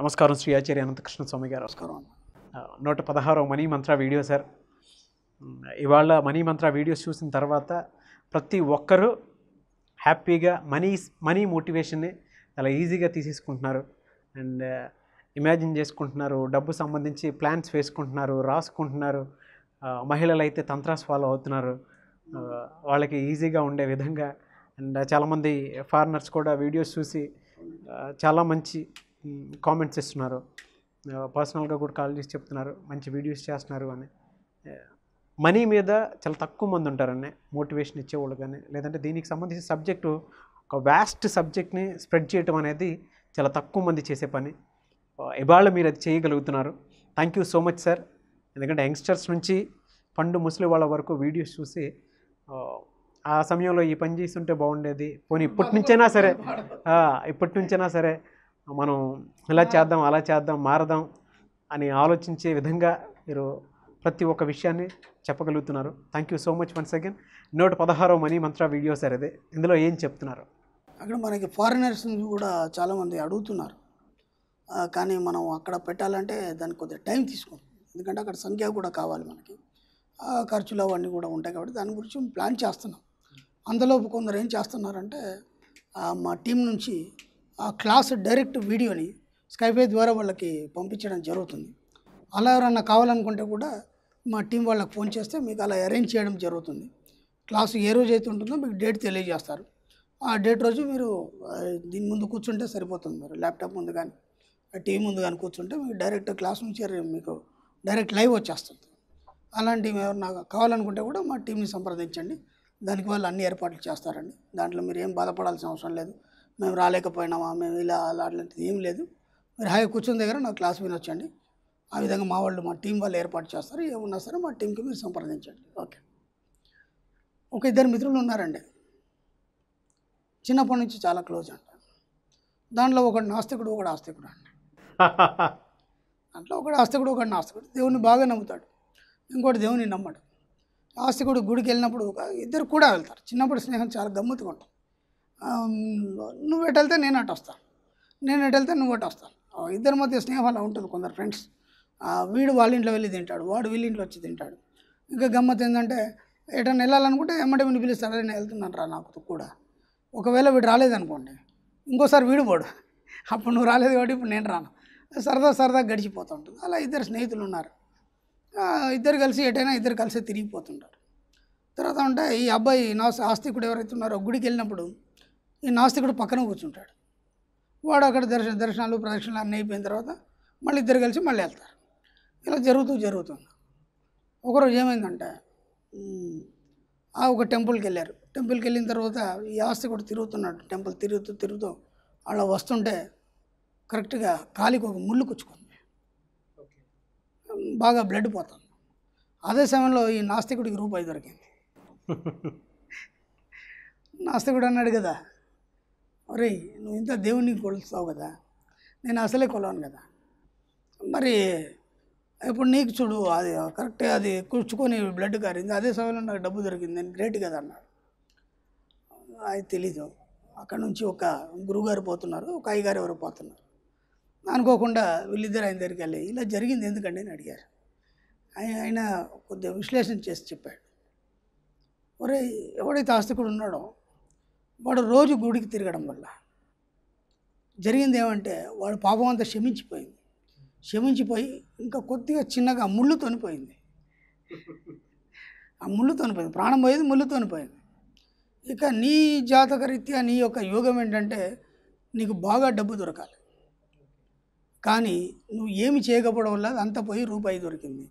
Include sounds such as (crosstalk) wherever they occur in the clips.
నమస్కారం శ్రీ ఆచార్య అనంతకృష్ణ స్వామి గారు నమస్కారం నూట పదహారవ మనీ మంత్ర వీడియో సార్ ఇవాళ మనీ మంత్ర వీడియోస్ చూసిన తర్వాత ప్రతి ఒక్కరూ హ్యాపీగా మనీ మనీ మోటివేషన్ని చాలా ఈజీగా తీసేసుకుంటున్నారు అండ్ ఇమాజిన్ చేసుకుంటున్నారు డబ్బు సంబంధించి ప్లాన్స్ వేసుకుంటున్నారు రాసుకుంటున్నారు మహిళలు అయితే తంత్రాస్ ఫాలో అవుతున్నారు వాళ్ళకి ఈజీగా ఉండే విధంగా అండ్ చాలామంది ఫారినర్స్ కూడా వీడియోస్ చూసి చాలా మంచి కామెంట్స్ ఇస్తున్నారు పర్సనల్గా కూడా కాల్ చేసి చెప్తున్నారు మంచి వీడియోస్ చేస్తున్నారు అని మనీ మీద చాలా తక్కువ మంది ఉంటారని మోటివేషన్ ఇచ్చేవాళ్ళు కానీ లేదంటే దీనికి సంబంధించిన సబ్జెక్టు ఒక వ్యాస్ట్ సబ్జెక్ట్ని స్ప్రెడ్ చేయటం అనేది చాలా తక్కువ మంది చేసే పని ఇవాళ మీరు అది చేయగలుగుతున్నారు thank you so much sir ఎందుకంటే యంగ్స్టర్స్ నుంచి పండు ముసలి వాళ్ళ వరకు వీడియోస్ చూసి ఆ సమయంలో ఈ పని చేస్తుంటే బాగుండేది పోనీ ఇప్పటి నుంచైనా సరే ఇప్పటి నుంచైనా సరే మనం ఇలా చేద్దాం అలా చేద్దాం మారదాం అని ఆలోచించే విధంగా మీరు ప్రతి ఒక్క విషయాన్ని చెప్పగలుగుతున్నారు thank you so much once again నూట పదహారో మనీ మంత్ర వీడియో సార్ అదే ఇందులో ఏం చెప్తున్నారు అక్కడ మనకి ఫారినర్స్ కూడా చాలామంది అడుగుతున్నారు కానీ మనం అక్కడ పెట్టాలంటే దానికి కొద్దిగా టైం తీసుకుంటుంది ఎందుకంటే అక్కడ సంఖ్య కూడా కావాలి మనకి ఖర్చులు అవన్నీ కూడా ఉంటాయి కాబట్టి దాని గురించి ప్లాన్ చేస్తున్నాం అందులోపు కొందరు ఏం చేస్తున్నారంటే మా టీం నుంచి ఆ క్లాస్ డైరెక్ట్ వీడియోని స్కైపే ద్వారా వాళ్ళకి పంపించడం జరుగుతుంది అలా ఎవరన్నా కావాలనుకుంటే కూడా మా టీం వాళ్ళకి ఫోన్ చేస్తే మీకు అలా అరేంజ్ చేయడం జరుగుతుంది క్లాసు ఏ రోజు అయితే ఉంటుందో మీకు డేట్ తెలియజేస్తారు ఆ డేట్ రోజు మీరు దీని ముందు కూర్చుంటే సరిపోతుంది మీరు ల్యాప్టాప్ ముందు కానీ టీవీ ముందు కానీ కూర్చుంటే మీకు డైరెక్ట్ క్లాస్ నుంచి మీకు డైరెక్ట్ లైవ్ వచ్చేస్తుంది అలాంటివి ఏమన్నా కావాలనుకుంటే కూడా మా టీంని సంప్రదించండి దానికి వాళ్ళు అన్ని ఏర్పాట్లు చేస్తారండి దాంట్లో మీరు ఏం బాధపడాల్సిన అవసరం లేదు మేము రాలేకపోయినామా మేము ఇలా అలా అట్లాంటిది ఏం లేదు మీరు హాయి కూర్చుని దగ్గర నా క్లాస్ వచ్చండి ఆ విధంగా మా వాళ్ళు మా టీం వాళ్ళు ఏర్పాటు చేస్తారు ఏమున్నా సరే మా టీంకి మీరు సంప్రదించండి ఓకే ఒక ఇద్దరు మిత్రులు ఉన్నారండి చిన్నప్పటి నుంచి చాలా క్లోజ్ అంట దాంట్లో ఒకటి నాస్తికుడు ఒకడు ఆస్తికుడు అంట (laughs) దాంట్లో ఒకడు ఆస్తికుడు ఒకటి నాస్తికుడు దేవుని బాగా నమ్ముతాడు ఇంకోటి దేవుని నమ్మడు ఆస్తికుడు గుడికి వెళ్ళినప్పుడు ఇద్దరు కూడా వెళ్తారు చిన్నప్పుడు స్నేహం చాలా గమ్ముతుకుంటాం నువ్వు ఎటు వెళ్తే నేను అటు వస్తాను నేను ఎటు వెళ్తే నువ్వు అటు వస్తాను ఇద్దరి మధ్య స్నేహం అలా ఉంటుంది కొందరు ఫ్రెండ్స్ వీడు వాళ్ళ ఇంట్లో వెళ్ళి తింటాడు వాడు వీళ్ళ ఇంట్లో వచ్చి తింటాడు ఇంకా గమ్మత్ ఏంటంటే ఎటన్నా వెళ్ళాలనుకుంటే ఎమ్మటే వీళ్ళు పిలుస్తాడు నేను వెళ్తున్నాను రా నాకు కూడా ఒకవేళ వీడు రాలేదనుకోండి ఇంకోసారి వీడు పోడు అప్పుడు నువ్వు రాలేదు కాబట్టి ఇప్పుడు నేను రాను సరదా సరదా గడిచిపోతూ ఉంటుంది అలా ఇద్దరు స్నేహితులు ఉన్నారు ఇద్దరు కలిసి ఎటైనా ఇద్దరు కలిసి తిరిగిపోతుంటారు తర్వాత ఉంటే ఈ అబ్బాయి నా ఆస్తికుడు ఎవరైతే ఉన్నారో గుడికి వెళ్ళినప్పుడు ఈ నాస్తికుడు పక్కన కూర్చుంటాడు వాడు అక్కడ దర్శన దర్శనాలు ప్రదక్షిణలు అన్నీ అయిపోయిన తర్వాత మళ్ళీ ఇద్దరు కలిసి మళ్ళీ వెళ్తారు ఇలా జరుగుతూ జరుగుతుంది ఒకరోజు ఏమైందంటే ఆ ఒక టెంపుల్కి వెళ్ళారు టెంపుల్కి వెళ్ళిన తర్వాత ఈ ఆస్తికుడు తిరుగుతున్నాడు టెంపుల్ తిరుగుతూ తిరుగుతూ అలా వస్తుంటే కరెక్ట్గా కాలికి ఒక ముళ్ళు కుచ్చుకుంది బాగా బ్లడ్ పోతుంది అదే సమయంలో ఈ నాస్తికుడికి రూపాయి దొరికింది (laughs) నాస్తికుడు అన్నాడు కదా మరి నువ్వు ఇంత దేవుని కొలుస్తావు కదా నేను అసలే కొలవను కదా మరి ఇప్పుడు నీకు చూడు అది కరెక్ట్ అది కూర్చుకొని బ్లడ్ కారింది అదే సమయంలో నాకు డబ్బు దొరికింది అని గ్రేట్ కదా అన్నాడు అది తెలీదు అక్కడ నుంచి ఒక గురుగారు పోతున్నారు ఒక అయ్యగారు ఎవరు పోతున్నారు అనుకోకుండా వీళ్ళిద్దరు ఆయన దగ్గరికి వెళ్ళి ఇలా జరిగింది ఎందుకండి అని అడిగారు ఆయన ఆయన కొద్దిగా విశ్లేషణ చేసి చెప్పాడు ఒరే ఎవడైతే ఆస్తికుడు ఉన్నాడో వాడు రోజు గుడికి తిరగడం వల్ల జరిగింది ఏమంటే వాడు పాపం అంతా క్షమించిపోయింది క్షమించిపోయి ఇంకా కొద్దిగా చిన్నగా ముళ్ళు తొనిపోయింది ఆ ముళ్ళు తొనిపోయింది ప్రాణం పోయేది ముళ్ళు తొనిపోయింది ఇక నీ జాతక రీత్యా నీ యొక్క యోగం ఏంటంటే నీకు బాగా డబ్బు దొరకాలి కానీ నువ్వు ఏమి చేయకపోవడం వల్ల అంతా పోయి రూపాయి దొరికింది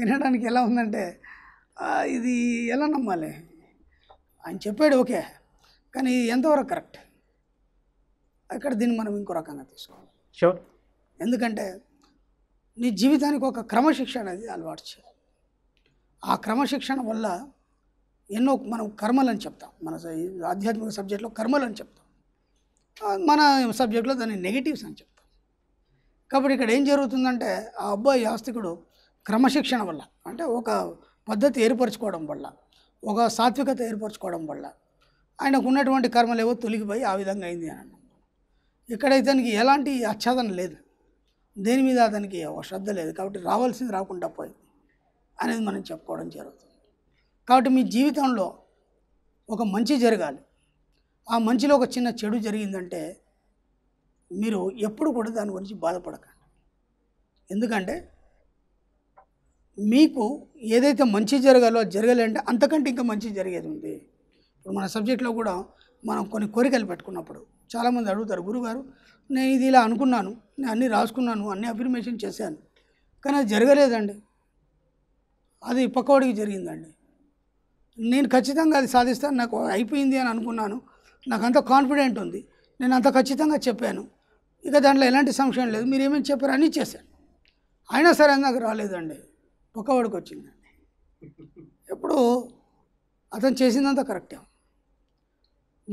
వినడానికి ఎలా ఉందంటే ఇది ఎలా నమ్మాలి ఆయన చెప్పాడు ఓకే కానీ ఎంతవరకు కరెక్ట్ ఇక్కడ దీన్ని మనం ఇంకో రకంగా తీసుకోవాలి షూర్ ఎందుకంటే నీ జీవితానికి ఒక క్రమశిక్షణ అనేది అలవాటు చేయాలి ఆ క్రమశిక్షణ వల్ల ఎన్నో మనం కర్మలని చెప్తాం మన ఆధ్యాత్మిక సబ్జెక్ట్లో కర్మలని చెప్తాం మన సబ్జెక్ట్లో దాన్ని నెగిటివ్స్ అని చెప్తాం కాబట్టి ఇక్కడ ఏం జరుగుతుందంటే ఆ అబ్బాయి ఆస్తికుడు క్రమశిక్షణ వల్ల అంటే ఒక పద్ధతి ఏర్పరచుకోవడం వల్ల ఒక సాత్వికత ఏర్పరచుకోవడం వల్ల ఆయనకు ఉన్నటువంటి కర్మలేవో తొలగిపోయి ఆ విధంగా అయింది అని అన్నాం ఇక్కడ ఇతనికి ఎలాంటి ఆచ్ఛాదన లేదు దేని మీద అతనికి ఒక శ్రద్ధ లేదు కాబట్టి రావాల్సింది రాకుండా పోయింది అనేది మనం చెప్పుకోవడం జరుగుతుంది కాబట్టి మీ జీవితంలో ఒక మంచి జరగాలి ఆ మంచిలో ఒక చిన్న చెడు జరిగిందంటే మీరు ఎప్పుడు కూడా దాని గురించి బాధపడకండి ఎందుకంటే మీకు ఏదైతే మంచి జరగాలో జరగలేంటే అంతకంటే ఇంకా మంచి జరిగేది ఉంది ఇప్పుడు మన సబ్జెక్ట్లో కూడా మనం కొన్ని కోరికలు పెట్టుకున్నప్పుడు చాలామంది అడుగుతారు గురుగారు నేను ఇది ఇలా అనుకున్నాను నేను అన్నీ రాసుకున్నాను అన్ని అఫిర్మేషన్ చేశాను కానీ అది జరగలేదండి అది పక్కవాడికి జరిగిందండి నేను ఖచ్చితంగా అది సాధిస్తాను నాకు అయిపోయింది అని అనుకున్నాను నాకు అంత కాన్ఫిడెంట్ ఉంది నేను అంత ఖచ్చితంగా చెప్పాను ఇక దాంట్లో ఎలాంటి సంశయం లేదు మీరు ఏమేమి చెప్పారు అని చేశాను అయినా సరే నాకు రాలేదండి పక్కవాడికి వచ్చిందండి ఎప్పుడు అతను చేసిందంతా కరెక్టే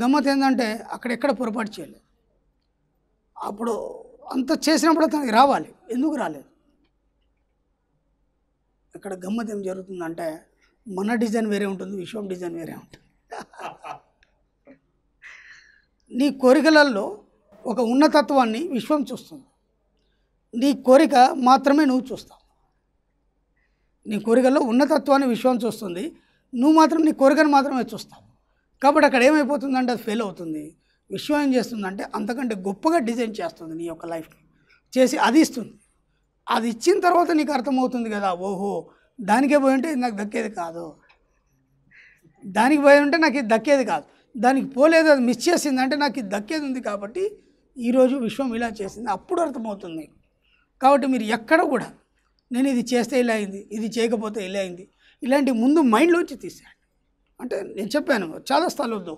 గమ్మత్ ఏంటంటే అక్కడెక్కడ పొరపాటు చేయలేదు అప్పుడు అంత చేసినప్పుడు అతనికి రావాలి ఎందుకు రాలేదు ఇక్కడ గమ్మత్ ఏం జరుగుతుందంటే మన డిజైన్ వేరే ఉంటుంది విశ్వం డిజైన్ వేరే ఉంటుంది నీ కోరికలలో ఒక ఉన్నతత్వాన్ని విశ్వం చూస్తుంది నీ కోరిక మాత్రమే నువ్వు చూస్తావు నీ కోరికల్లో ఉన్నతత్వాన్ని విశ్వం చూస్తుంది నువ్వు మాత్రం నీ కోరికను మాత్రమే చూస్తావు కాబట్టి అక్కడ ఏమైపోతుందంటే అది ఫెయిల్ అవుతుంది విశ్వం ఏం చేస్తుందంటే అంతకంటే గొప్పగా డిజైన్ చేస్తుంది నీ యొక్క లైఫ్ని చేసి అది ఇస్తుంది అది ఇచ్చిన తర్వాత నీకు అర్థమవుతుంది కదా ఓహో దానికే పోయి ఉంటే నాకు దక్కేది కాదు దానికి పోయి ఉంటే నాకు ఇది దక్కేది కాదు దానికి పోలేదు అది మిస్ చేసింది అంటే నాకు ఇది దక్కేది ఉంది కాబట్టి ఈరోజు విశ్వం ఇలా చేసింది అప్పుడు అర్థమవుతుంది కాబట్టి మీరు ఎక్కడ కూడా నేను ఇది చేస్తే ఇలా అయింది ఇది చేయకపోతే ఇలా అయింది ఇలాంటి ముందు మైండ్లోంచి తీసేయండి అంటే నేను చెప్పాను చాలా స్థలం వద్దు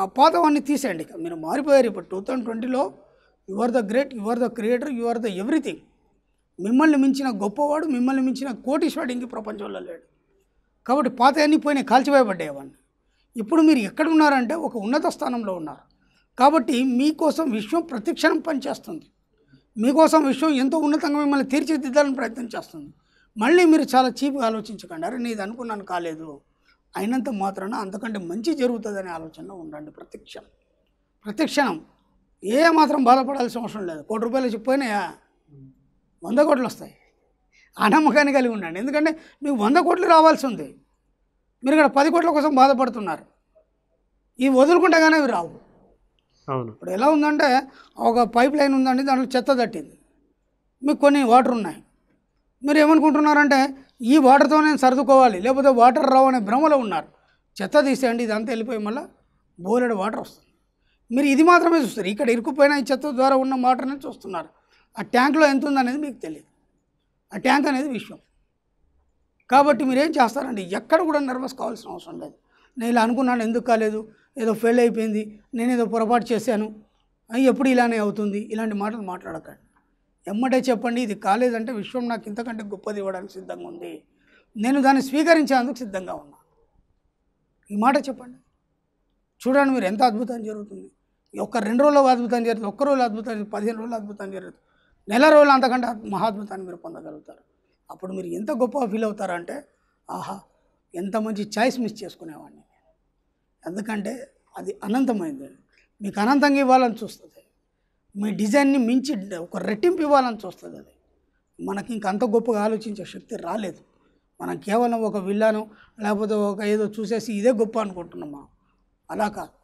ఆ పాతవాన్ని తీసేయండి ఇక మీరు మారిపోయారు ఇప్పుడు టూ థౌజండ్ ట్వంటీలో your are the great you are the creator you are the everything మిమ్మల్ని మించిన గొప్పవాడు మిమ్మల్ని మించిన కోటీశ్వాడు ఇంక ప్రపంచంలో లేడు కాబట్టి పాత అన్నీ పోయినాయి కాల్చివేయబడ్డాయి ఇప్పుడు మీరు ఎక్కడ ఉన్నారంటే ఒక ఉన్నత స్థానంలో ఉన్నారు కాబట్టి మీకోసం విశ్వం ప్రతిక్షణం పనిచేస్తుంది మీకోసం విషయం ఎంతో ఉన్నతంగా మిమ్మల్ని తీర్చిదిద్దాలని ప్రయత్నం చేస్తుంది మళ్ళీ మీరు చాలా చీప్గా ఆలోచించకండి అరే నేను అనుకున్నాను కాలేదు అయినంత మాత్రాన అంతకంటే మంచి జరుగుతుందనే ఆలోచనలో ఉండండి ప్రతిక్షణం ప్రతిక్షణం ఏ మాత్రం బాధపడాల్సిన అవసరం లేదు కోటి రూపాయలు చెప్పిపోయినాయా వంద కోట్లు వస్తాయి ఆ నమ్మకాన్ని కలిగి ఉండండి ఎందుకంటే మీకు వంద కోట్లు రావాల్సి ఉంది మీరు ఇక్కడ పది కోట్ల కోసం బాధపడుతున్నారు ఇవి వదులుకుంటే కానీ రావు ఇప్పుడు ఎలా ఉందంటే ఒక పైప్ లైన్ ఉందండి దాంట్లో చెత్త తట్టింది మీకు కొన్ని వాటర్ ఉన్నాయి మీరు ఏమనుకుంటున్నారంటే ఈ వాటర్తో నేను సర్దుకోవాలి లేకపోతే వాటర్ రావు అనే భ్రమలో ఉన్నారు చెత్త తీసేయండి ఇదంతా వెళ్ళిపోయి మళ్ళీ బోలెడు వాటర్ వస్తుంది మీరు ఇది మాత్రమే చూస్తారు ఇక్కడ ఇరుక్కుపోయినా ఈ చెత్త ద్వారా ఉన్న వాటర్ని చూస్తున్నారు ఆ ట్యాంక్లో ఎంత ఉందనేది మీకు తెలియదు ఆ ట్యాంక్ అనేది విషయం కాబట్టి మీరేం చేస్తారండి ఎక్కడ కూడా నర్వస్ కావాల్సిన అవసరం లేదు నేను ఇలా అనుకున్నాను ఎందుకు కాలేదు ఏదో ఫెయిల్ అయిపోయింది నేను ఏదో పొరపాటు చేశాను ఎప్పుడు ఇలానే అవుతుంది ఇలాంటి మాటలు మాట్లాడకండి ఎమ్మటే చెప్పండి ఇది కాలేజ్ అంటే విశ్వం నాకు ఇంతకంటే గొప్పది ఇవ్వడానికి సిద్ధంగా ఉంది నేను దాన్ని స్వీకరించేందుకు సిద్ధంగా ఉన్నా ఈ మాట చెప్పండి చూడండి మీరు ఎంత అద్భుతం జరుగుతుంది ఒక్క రెండు రోజుల్లో అద్భుతం జరుగుతుంది ఒక్క రోజు అద్భుతం పదిహేను రోజులు అద్భుతం జరుగుతుంది నెల రోజులు అంతకంటే మహాద్భుతాన్ని మీరు పొందగలుగుతారు అప్పుడు మీరు ఎంత గొప్పగా ఫీల్ అవుతారంటే ఆహా ఎంత మంచి చాయిస్ మిస్ చేసుకునేవాడిని ఎందుకంటే అది అనంతమైంది మీకు అనంతంగా ఇవ్వాలని చూస్తుంది మీ డిజైన్ని మించి ఒక రెట్టింపు ఇవ్వాలని చూస్తుంది అది మనకి ఇంక అంత గొప్పగా ఆలోచించే శక్తి రాలేదు మనం కేవలం ఒక విల్లాను లేకపోతే ఒక ఏదో చూసేసి ఇదే గొప్ప అనుకుంటున్నాం అలా కాదు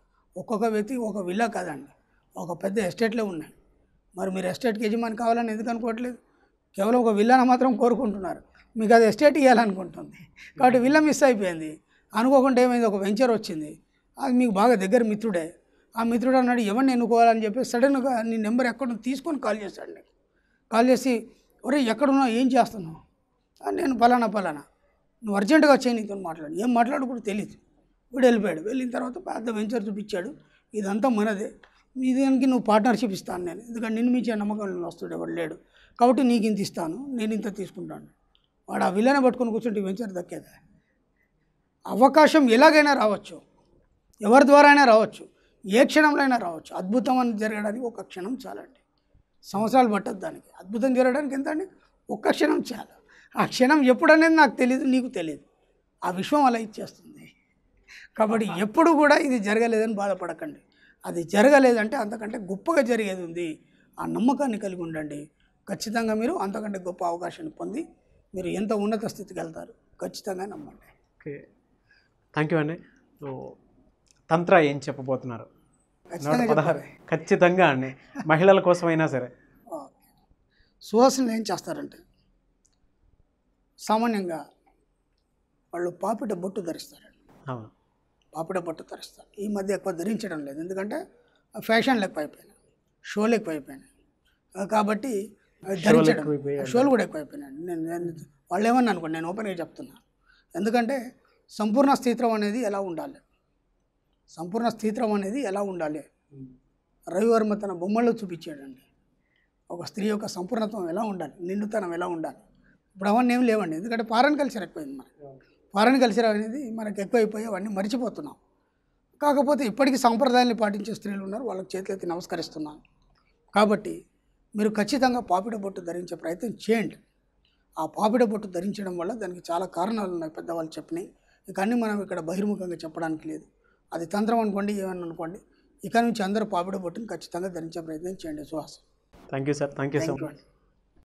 ఒక్కొక్క వ్యక్తి ఒక విల్లా కాదండి ఒక పెద్ద ఎస్టేట్లో ఉన్నాయి మరి మీరు ఎస్టేట్కి యజమాని కావాలని ఎందుకు అనుకోవట్లేదు కేవలం ఒక విల్లాను మాత్రం కోరుకుంటున్నారు మీకు అది ఎస్టేట్ ఇవ్వాలనుకుంటుంది కాబట్టి విల్లా మిస్ అయిపోయింది అనుకోకుండా ఏమైంది ఒక వెంచర్ వచ్చింది అది మీకు బాగా దగ్గర మిత్రుడే ఆ మిత్రుడు అన్నాడు ఎవరిని ఎన్నుకోవాలని చెప్పి సడన్గా నీ నెంబర్ ఎక్కడ తీసుకొని కాల్ చేశాడు నీకు కాల్ చేసి ఒరే ఎక్కడున్నావు ఏం చేస్తున్నావు నేను పలానా పలానా నువ్వు అర్జెంటుగా వచ్చాయి నీతో మాట్లాడు ఏం మాట్లాడు కూడా తెలియదు వీడు వెళ్ళిపోయాడు వెళ్ళిన తర్వాత పెద్ద వెంచర్ చూపించాడు ఇదంతా మనదే దానికి నువ్వు పార్ట్నర్షిప్ ఇస్తాను నేను ఎందుకంటే నిన్ను మించే నమ్మకం వస్తుంది ఎవరు లేడు కాబట్టి నీకు ఇంత ఇస్తాను నేను ఇంత తీసుకుంటాను వాడు ఆ విలన పట్టుకొని కూర్చుంటే వెంచర్ దక్కేదా అవకాశం ఎలాగైనా రావచ్చు ఎవరి ద్వారా అయినా రావచ్చు ఏ క్షణంలో అయినా రావచ్చు అద్భుతం అని జరగడానికి ఒక క్షణం చాలండి సంవత్సరాలు పట్టదు దానికి అద్భుతం జరగడానికి ఎంత అండి ఒక్క క్షణం చాలు ఆ క్షణం ఎప్పుడనేది నాకు తెలియదు నీకు తెలియదు ఆ విశ్వం అలా ఇచ్చేస్తుంది కాబట్టి ఎప్పుడు కూడా ఇది జరగలేదని బాధపడకండి అది జరగలేదంటే అంతకంటే గొప్పగా జరిగేది ఉంది ఆ నమ్మకాన్ని కలిగి ఉండండి ఖచ్చితంగా మీరు అంతకంటే గొప్ప అవకాశాన్ని పొంది మీరు ఎంత ఉన్నత స్థితికి వెళ్తారు ఖచ్చితంగా నమ్మండి ఓకే థ్యాంక్ యూ అండి తంత్ర ఏం చెప్పబోతున్నారు ఖచ్చితంగా అండి (laughs) మహిళల కోసమైనా సరే సుహాసులు ఏం చేస్తారంటే సామాన్యంగా వాళ్ళు పాపిట బొట్టు ధరిస్తారండి అవును పాపిట బొట్టు ధరిస్తారు ఈ మధ్య ఎక్కువ ధరించడం లేదు ఎందుకంటే ఫ్యాషన్ లెక్క అయిపోయినాయి షోలు ఎక్కువ అయిపోయినాయి కాబట్టి ధరించడం షోలు కూడా ఎక్కువైపోయినాయి నేను వాళ్ళు ఏమన్నా అనుకోండి నేను ఓపెన్గా చెప్తున్నా ఎందుకంటే సంపూర్ణ స్థితిత్వం అనేది ఎలా ఉండాలి సంపూర్ణ స్థిత్రం అనేది ఎలా ఉండాలి రవివర్మ తన బొమ్మల్లో చూపించాడండి ఒక స్త్రీ యొక్క సంపూర్ణత్వం ఎలా ఉండాలి నిండుతనం ఎలా ఉండాలి ఇప్పుడు అవన్నీ ఏం లేవండి ఎందుకంటే ఫారెన్ కల్చర్ ఎక్కువైంది మనకి ఫారెన్ కల్చర్ అనేది మనకు ఎక్కువైపోయి అవన్నీ మర్చిపోతున్నాం కాకపోతే ఇప్పటికీ సంప్రదాయాన్ని పాటించే స్త్రీలు ఉన్నారు వాళ్ళకి చేతులెత్తి నమస్కరిస్తున్నాను కాబట్టి మీరు ఖచ్చితంగా పాపిడ బొట్టు ధరించే ప్రయత్నం చేయండి ఆ పాపిడ బొట్టు ధరించడం వల్ల దానికి చాలా కారణాలు ఉన్నాయి పెద్దవాళ్ళు చెప్పినాయి ఇక అన్నీ మనం ఇక్కడ బహిర్ముఖంగా చెప్పడానికి లేదు అది తంత్రం అనుకోండి ఏమన్నా అనుకోండి ఇక నుంచి అందరూ పాపిడ బొట్టును ఖచ్చితంగా ధరించే ప్రయత్నం చేయండి సుహాసం thank you sir thank you so